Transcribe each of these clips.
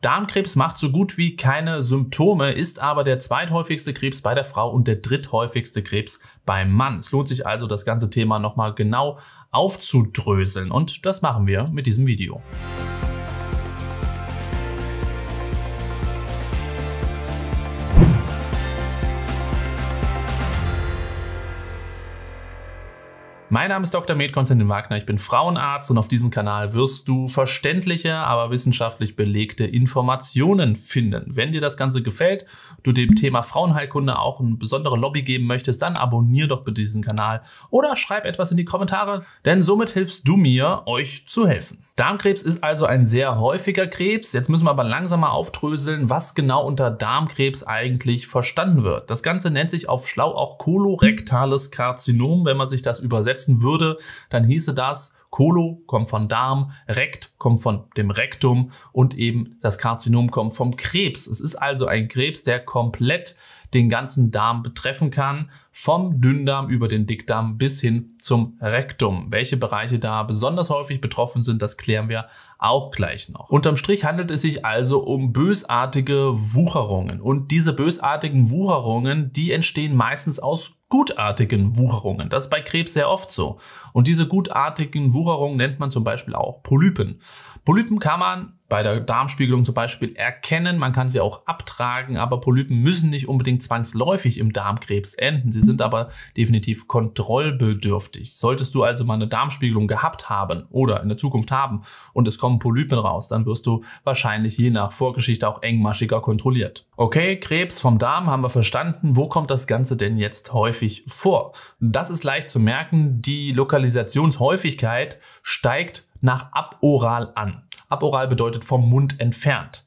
Darmkrebs macht so gut wie keine Symptome, ist aber der zweithäufigste Krebs bei der Frau und der dritthäufigste Krebs beim Mann. Es lohnt sich also, das ganze Thema nochmal genau aufzudröseln und das machen wir mit diesem Video. Mein Name ist Dr. Med Konstantin Wagner, ich bin Frauenarzt und auf diesem Kanal wirst du verständliche, aber wissenschaftlich belegte Informationen finden. Wenn dir das Ganze gefällt, du dem Thema Frauenheilkunde auch eine besondere Lobby geben möchtest, dann abonnier doch bitte diesen Kanal oder schreib etwas in die Kommentare, denn somit hilfst du mir, euch zu helfen. Darmkrebs ist also ein sehr häufiger Krebs. Jetzt müssen wir aber langsam mal aufdröseln, was genau unter Darmkrebs eigentlich verstanden wird. Das Ganze nennt sich auf schlau auch kolorektales Karzinom. Wenn man sich das übersetzen würde, dann hieße das Colo kommt von Darm, Rekt kommt von dem Rektum und eben das Karzinom kommt vom Krebs. Es ist also ein Krebs, der komplett den ganzen Darm betreffen kann, vom Dünndarm über den Dickdarm bis hin zum Rektum. Welche Bereiche da besonders häufig betroffen sind, das klären wir auch gleich noch. Unterm Strich handelt es sich also um bösartige Wucherungen und diese bösartigen Wucherungen, die entstehen meistens aus gutartigen Wucherungen. Das ist bei Krebs sehr oft so. Und diese gutartigen Wucherungen nennt man zum Beispiel auch Polypen. Polypen kann man bei der Darmspiegelung zum Beispiel erkennen. Man kann sie auch abtragen, aber Polypen müssen nicht unbedingt zwangsläufig im Darmkrebs enden. Sie sind mhm. aber definitiv kontrollbedürftig. Solltest du also mal eine Darmspiegelung gehabt haben oder in der Zukunft haben und es kommen Polypen raus, dann wirst du wahrscheinlich je nach Vorgeschichte auch engmaschiger kontrolliert. Okay, Krebs vom Darm haben wir verstanden. Wo kommt das Ganze denn jetzt häufig vor? Das ist leicht zu merken. Die Lokalisationshäufigkeit steigt nach aboral an. Aboral bedeutet vom Mund entfernt.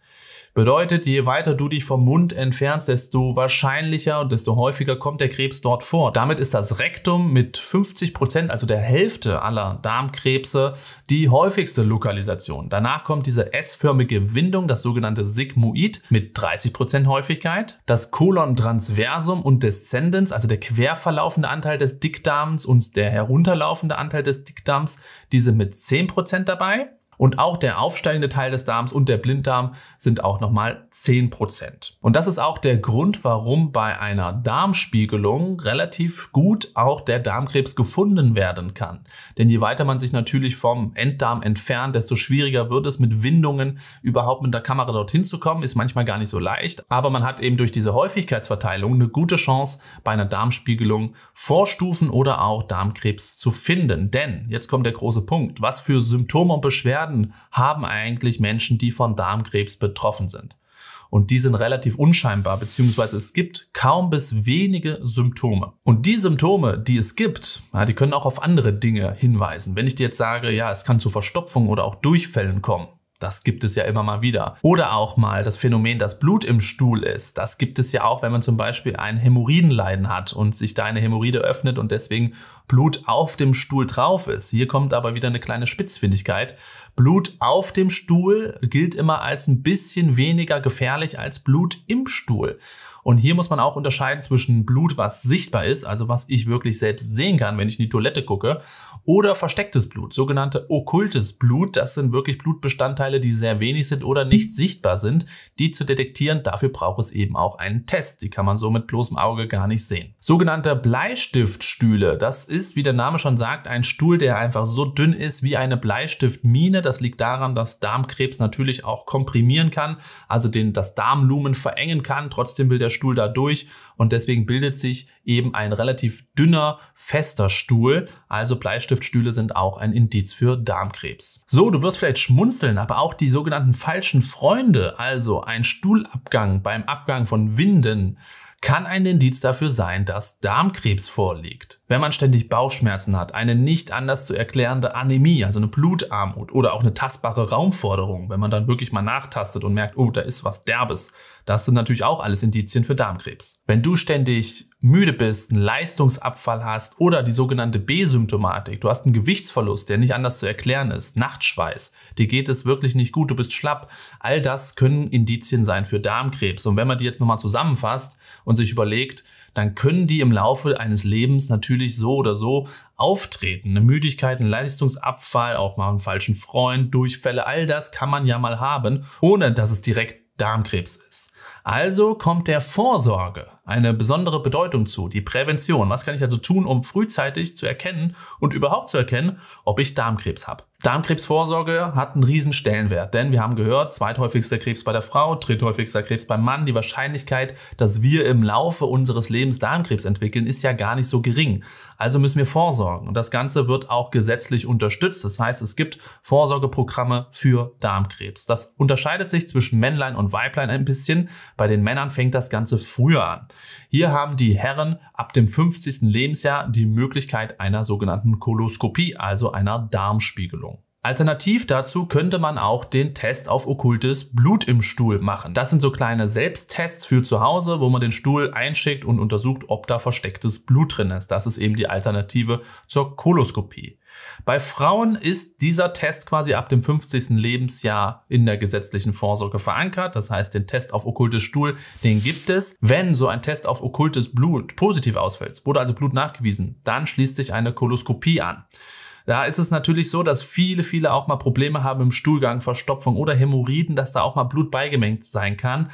Bedeutet, je weiter du dich vom Mund entfernst, desto wahrscheinlicher und desto häufiger kommt der Krebs dort vor. Damit ist das Rektum mit 50 Prozent, also der Hälfte aller Darmkrebse, die häufigste Lokalisation. Danach kommt diese S-förmige Windung, das sogenannte Sigmoid, mit 30 Prozent Häufigkeit. Das Colon transversum und descendens, also der querverlaufende Anteil des Dickdarms und der herunterlaufende Anteil des Dickdarms, diese mit 10 Prozent dabei. Und auch der aufsteigende Teil des Darms und der Blinddarm sind auch nochmal 10%. Und das ist auch der Grund, warum bei einer Darmspiegelung relativ gut auch der Darmkrebs gefunden werden kann. Denn je weiter man sich natürlich vom Enddarm entfernt, desto schwieriger wird es mit Windungen überhaupt mit der Kamera dorthin zu kommen. Ist manchmal gar nicht so leicht. Aber man hat eben durch diese Häufigkeitsverteilung eine gute Chance, bei einer Darmspiegelung Vorstufen oder auch Darmkrebs zu finden. Denn jetzt kommt der große Punkt. Was für Symptome und Beschwerden Beschwerden haben eigentlich Menschen, die von Darmkrebs betroffen sind. Und die sind relativ unscheinbar, beziehungsweise es gibt kaum bis wenige Symptome. Und die Symptome, die es gibt, die können auch auf andere Dinge hinweisen. Wenn ich dir jetzt sage, ja, es kann zu Verstopfung oder auch Durchfällen kommen, das gibt es ja immer mal wieder. Oder auch mal das Phänomen, dass Blut im Stuhl ist. Das gibt es ja auch, wenn man zum Beispiel ein Hämorrhoidenleiden hat und sich da eine Hämorrhoide öffnet und deswegen Blut auf dem Stuhl drauf ist. Hier kommt aber wieder eine kleine Spitzfindigkeit. Blut auf dem Stuhl gilt immer als ein bisschen weniger gefährlich als Blut im Stuhl. Und hier muss man auch unterscheiden zwischen Blut, was sichtbar ist, also was ich wirklich selbst sehen kann, wenn ich in die Toilette gucke, oder verstecktes Blut, sogenannte okkultes Blut. Das sind wirklich Blutbestandteile, Puzzleteile, die sehr wenig sind oder nicht sichtbar sind, die zu detektieren. Dafür braucht es eben auch einen Test. Die kann man so mit bloßem Auge gar nicht sehen. Sogenannte Bleistiftstühle. Das ist, wie der Name schon sagt, ein Stuhl, der einfach so dünn ist wie eine Bleistiftmine. Das liegt daran, dass Darmkrebs natürlich auch komprimieren kann, also den, das Darmlumen verengen kann. Trotzdem will der Stuhl da durch und deswegen bildet sich eben ein relativ dünner, fester Stuhl. Also Bleistiftstühle sind auch ein Indiz für Darmkrebs. So, du wirst vielleicht schmunzeln, aber auch die sogenannten falschen Freunde, also ein Stuhlabgang beim Abgang von Winden, kann ein Indiz dafür sein, dass Darmkrebs vorliegt. Wenn man ständig Bauchschmerzen hat, eine nicht anders zu erklärende Anämie, also eine Blutarmut oder auch eine tastbare Raumforderung, wenn man dann wirklich mal nachtastet und merkt, oh, da ist was Derbes, das sind natürlich auch alles Indizien für Darmkrebs. Wenn du ständig müde bist, einen Leistungsabfall hast oder die sogenannte B-Symptomatik, du hast einen Gewichtsverlust, der nicht anders zu erklären ist, Nachtschweiß, dir geht es wirklich nicht gut, du bist schlapp, all das können Indizien sein für Darmkrebs. Und wenn man die jetzt nochmal zusammenfasst und sich überlegt, dann können die im Laufe eines Lebens natürlich so oder so auftreten. Eine Müdigkeit, ein Leistungsabfall, auch mal einen falschen Freund, Durchfälle, all das kann man ja mal haben, ohne dass es direkt Darmkrebs ist. Also kommt der Vorsorge eine besondere Bedeutung zu, die Prävention. Was kann ich also tun, um frühzeitig zu erkennen und überhaupt zu erkennen, ob ich Darmkrebs habe? Darmkrebsvorsorge hat einen riesen Stellenwert, denn wir haben gehört, zweithäufigster Krebs bei der Frau, dritthäufigster Krebs beim Mann. Die Wahrscheinlichkeit, dass wir im Laufe unseres Lebens Darmkrebs entwickeln, ist ja gar nicht so gering. Also müssen wir vorsorgen. Und das Ganze wird auch gesetzlich unterstützt. Das heißt, es gibt Vorsorgeprogramme für Darmkrebs. Das unterscheidet sich zwischen Männlein und Weiblein ein bisschen. Bei den Männern fängt das Ganze früher an. Hier haben die Herren ab dem 50. Lebensjahr die Möglichkeit einer sogenannten Koloskopie, also einer Darmspiegelung. Alternativ dazu könnte man auch den Test auf okkultes Blut im Stuhl machen. Das sind so kleine Selbsttests für zu Hause, wo man den Stuhl einschickt und untersucht, ob da verstecktes Blut drin ist. Das ist eben die Alternative zur Koloskopie. Bei Frauen ist dieser Test quasi ab dem 50. Lebensjahr in der gesetzlichen Vorsorge verankert. Das heißt, den Test auf okkultes Stuhl, den gibt es. Wenn so ein Test auf okkultes Blut positiv ausfällt, wurde also Blut nachgewiesen, dann schließt sich eine Koloskopie an. Da ist es natürlich so, dass viele, viele auch mal Probleme haben im Stuhlgang, Verstopfung oder Hämorrhoiden, dass da auch mal Blut beigemengt sein kann.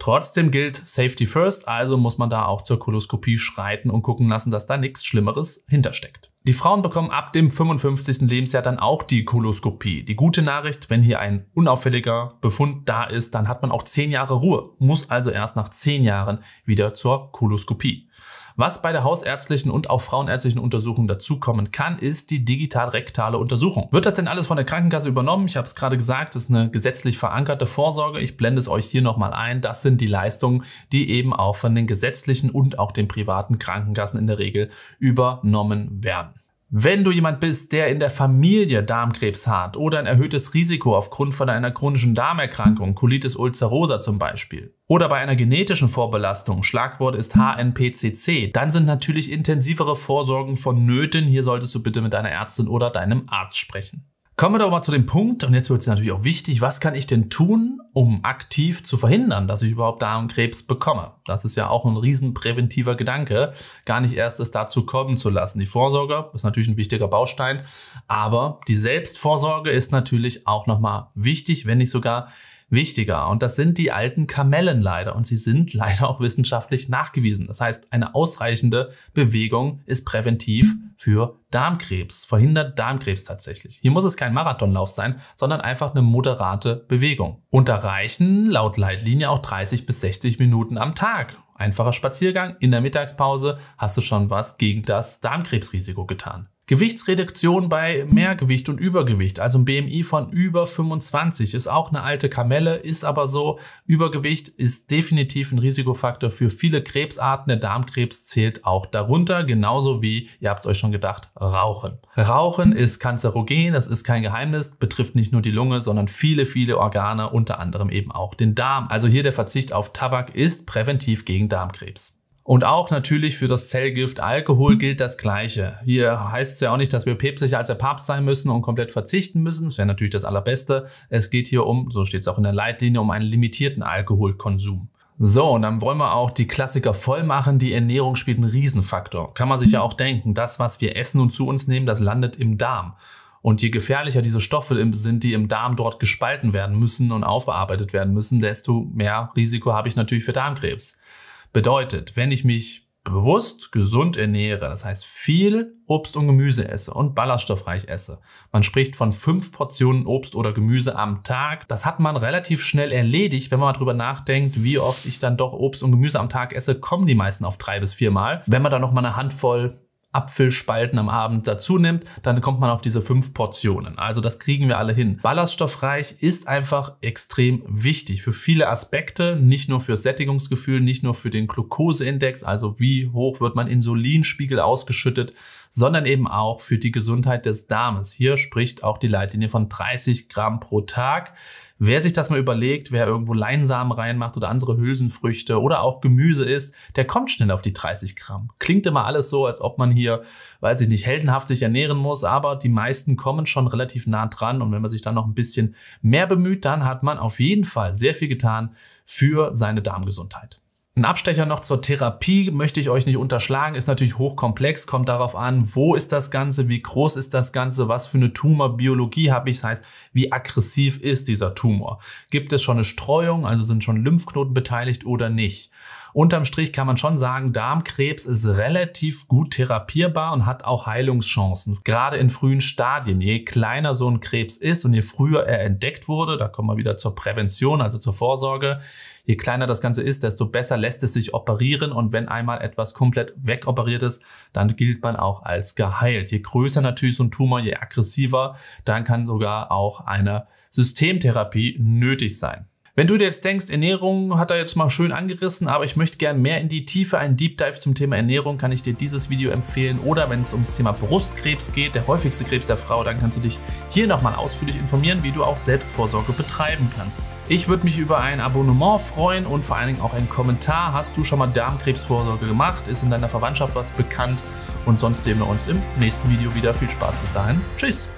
Trotzdem gilt Safety First, also muss man da auch zur Koloskopie schreiten und gucken lassen, dass da nichts Schlimmeres hintersteckt. Die Frauen bekommen ab dem 55. Lebensjahr dann auch die Koloskopie. Die gute Nachricht, wenn hier ein unauffälliger Befund da ist, dann hat man auch 10 Jahre Ruhe, muss also erst nach 10 Jahren wieder zur Koloskopie. Was bei der hausärztlichen und auch frauenärztlichen Untersuchung dazukommen kann, ist die digital-rektale Untersuchung. Wird das denn alles von der Krankenkasse übernommen? Ich habe es gerade gesagt, das ist eine gesetzlich verankerte Vorsorge. Ich blende es euch hier nochmal ein. Das sind die Leistungen, die eben auch von den gesetzlichen und auch den privaten Krankenkassen in der Regel übernommen werden. Wenn du jemand bist, der in der Familie Darmkrebs hat oder ein erhöhtes Risiko aufgrund von einer chronischen Darmerkrankung, Colitis ulcerosa zum Beispiel, oder bei einer genetischen Vorbelastung, Schlagwort ist HNPCC, dann sind natürlich intensivere Vorsorgen vonnöten. Hier solltest du bitte mit deiner Ärztin oder deinem Arzt sprechen. Kommen wir doch mal zu dem Punkt, und jetzt wird es natürlich auch wichtig, was kann ich denn tun, um aktiv zu verhindern, dass ich überhaupt Darmkrebs bekomme? Das ist ja auch ein riesen präventiver Gedanke, gar nicht erst es dazu kommen zu lassen. Die Vorsorge ist natürlich ein wichtiger Baustein, aber die Selbstvorsorge ist natürlich auch nochmal wichtig, wenn nicht sogar wichtiger. Und das sind die alten Kamellen leider. Und sie sind leider auch wissenschaftlich nachgewiesen. Das heißt, eine ausreichende Bewegung ist präventiv für Darmkrebs, verhindert Darmkrebs tatsächlich. Hier muss es kein Marathonlauf sein, sondern einfach eine moderate Bewegung. Und da reichen laut Leitlinie auch 30 bis 60 Minuten am Tag. Einfacher Spaziergang in der Mittagspause hast du schon was gegen das Darmkrebsrisiko getan. Gewichtsreduktion bei Mehrgewicht und Übergewicht, also ein BMI von über 25, ist auch eine alte Kamelle, ist aber so, Übergewicht ist definitiv ein Risikofaktor für viele Krebsarten, der Darmkrebs zählt auch darunter, genauso wie, ihr habt es euch schon gedacht, Rauchen. Rauchen ist kanzerogen, das ist kein Geheimnis, betrifft nicht nur die Lunge, sondern viele, viele Organe, unter anderem eben auch den Darm. Also hier der Verzicht auf Tabak ist präventiv gegen Darmkrebs. Und auch natürlich für das Zellgift Alkohol mhm. gilt das Gleiche. Hier heißt es ja auch nicht, dass wir päpstlicher als der Papst sein müssen und komplett verzichten müssen. Das wäre natürlich das Allerbeste. Es geht hier um, so steht es auch in der Leitlinie, um einen limitierten Alkoholkonsum. So, und dann wollen wir auch die Klassiker voll machen. Die Ernährung spielt einen Riesenfaktor. Kann man sich mhm. ja auch denken, das, was wir essen und zu uns nehmen, das landet im Darm. Und je gefährlicher diese Stoffe sind, die im Darm dort gespalten werden müssen und aufbearbeitet werden müssen, desto mehr Risiko habe ich natürlich für Darmkrebs. Bedeutet, wenn ich mich bewusst gesund ernähre, das heißt viel Obst und Gemüse esse und ballaststoffreich esse. Man spricht von fünf Portionen Obst oder Gemüse am Tag. Das hat man relativ schnell erledigt, wenn man mal drüber nachdenkt, wie oft ich dann doch Obst und Gemüse am Tag esse, kommen die meisten auf drei bis viermal. Wenn man dann noch mal eine Handvoll Apfelspalten am Abend dazu nimmt, dann kommt man auf diese fünf Portionen. Also das kriegen wir alle hin. Ballaststoffreich ist einfach extrem wichtig für viele Aspekte, nicht nur fürs Sättigungsgefühl, nicht nur für den Glukoseindex, also wie hoch wird man Insulinspiegel ausgeschüttet, sondern eben auch für die Gesundheit des Darmes. Hier spricht auch die Leitlinie von 30 Gramm pro Tag. Wer sich das mal überlegt, wer irgendwo Leinsamen reinmacht oder andere Hülsenfrüchte oder auch Gemüse isst, der kommt schnell auf die 30 Gramm. Klingt immer alles so, als ob man hier, weiß ich nicht, heldenhaft sich ernähren muss, aber die meisten kommen schon relativ nah dran und wenn man sich dann noch ein bisschen mehr bemüht, dann hat man auf jeden Fall sehr viel getan für seine Darmgesundheit. Ein Abstecher noch zur Therapie möchte ich euch nicht unterschlagen, ist natürlich hochkomplex, kommt darauf an, wo ist das Ganze, wie groß ist das Ganze, was für eine Tumorbiologie habe ich, das heißt, wie aggressiv ist dieser Tumor. Gibt es schon eine Streuung, also sind schon Lymphknoten beteiligt oder nicht? Unterm Strich kann man schon sagen, Darmkrebs ist relativ gut therapierbar und hat auch Heilungschancen. Gerade in frühen Stadien. Je kleiner so ein Krebs ist und je früher er entdeckt wurde, da kommen wir wieder zur Prävention, also zur Vorsorge, je kleiner das Ganze ist, desto besser lässt es sich operieren. Und wenn einmal etwas komplett wegoperiert ist, dann gilt man auch als geheilt. Je größer natürlich so ein Tumor, je aggressiver, dann kann sogar auch eine Systemtherapie nötig sein. Wenn du dir jetzt denkst, Ernährung hat er jetzt mal schön angerissen, aber ich möchte gerne mehr in die Tiefe, einen Deep Dive zum Thema Ernährung, kann ich dir dieses Video empfehlen. Oder wenn es ums Thema Brustkrebs geht, der häufigste Krebs der Frau, dann kannst du dich hier nochmal ausführlich informieren, wie du auch Selbstvorsorge betreiben kannst. Ich würde mich über ein Abonnement freuen und vor allen Dingen auch einen Kommentar. Hast du schon mal Darmkrebsvorsorge gemacht? Ist in deiner Verwandtschaft was bekannt? Und sonst sehen wir uns im nächsten Video wieder. Viel Spaß bis dahin. Tschüss!